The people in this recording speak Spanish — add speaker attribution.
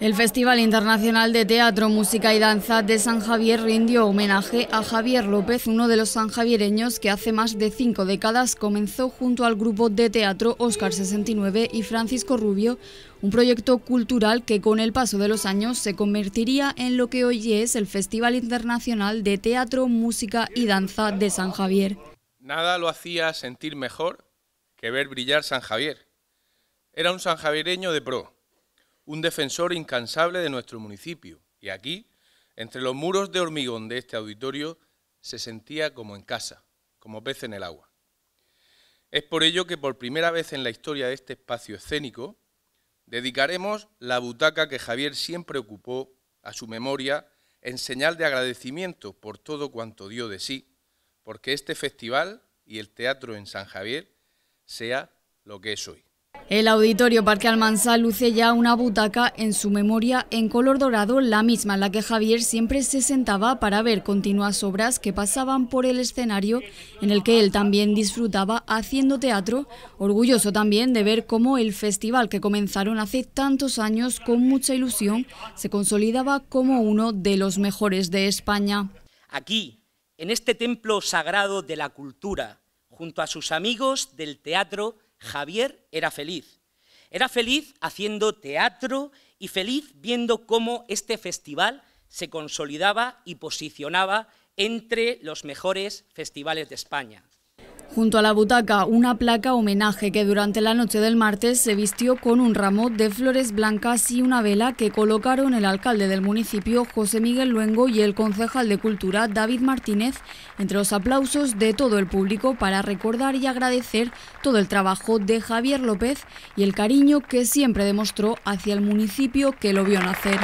Speaker 1: El Festival Internacional de Teatro, Música y Danza de San Javier rindió homenaje a Javier López, uno de los sanjaviereños que hace más de cinco décadas comenzó junto al grupo de teatro Oscar 69 y Francisco Rubio, un proyecto cultural que con el paso de los años se convertiría en lo que hoy es el Festival Internacional de Teatro, Música y Danza de San Javier.
Speaker 2: Nada lo hacía sentir mejor que ver brillar San Javier. Era un sanjaviereño de pro un defensor incansable de nuestro municipio. Y aquí, entre los muros de hormigón de este auditorio, se sentía como en casa, como pez en el agua. Es por ello que por primera vez en la historia de este espacio escénico, dedicaremos la butaca que Javier siempre ocupó a su memoria en señal de agradecimiento por todo cuanto dio de sí, porque este festival y el teatro en San Javier sea lo que es hoy.
Speaker 1: El auditorio Parque Almansa luce ya una butaca en su memoria en color dorado, la misma en la que Javier siempre se sentaba para ver continuas obras que pasaban por el escenario en el que él también disfrutaba haciendo teatro, orgulloso también de ver cómo el festival que comenzaron hace tantos años con mucha ilusión se consolidaba como uno de los mejores de España.
Speaker 3: Aquí, en este templo sagrado de la cultura, junto a sus amigos del teatro, Javier era feliz. Era feliz haciendo teatro y feliz viendo cómo este festival se consolidaba y posicionaba entre los mejores festivales de España.
Speaker 1: Junto a la butaca, una placa homenaje que durante la noche del martes se vistió con un ramo de flores blancas y una vela que colocaron el alcalde del municipio, José Miguel Luengo, y el concejal de Cultura, David Martínez, entre los aplausos de todo el público para recordar y agradecer todo el trabajo de Javier López y el cariño que siempre demostró hacia el municipio que lo vio nacer.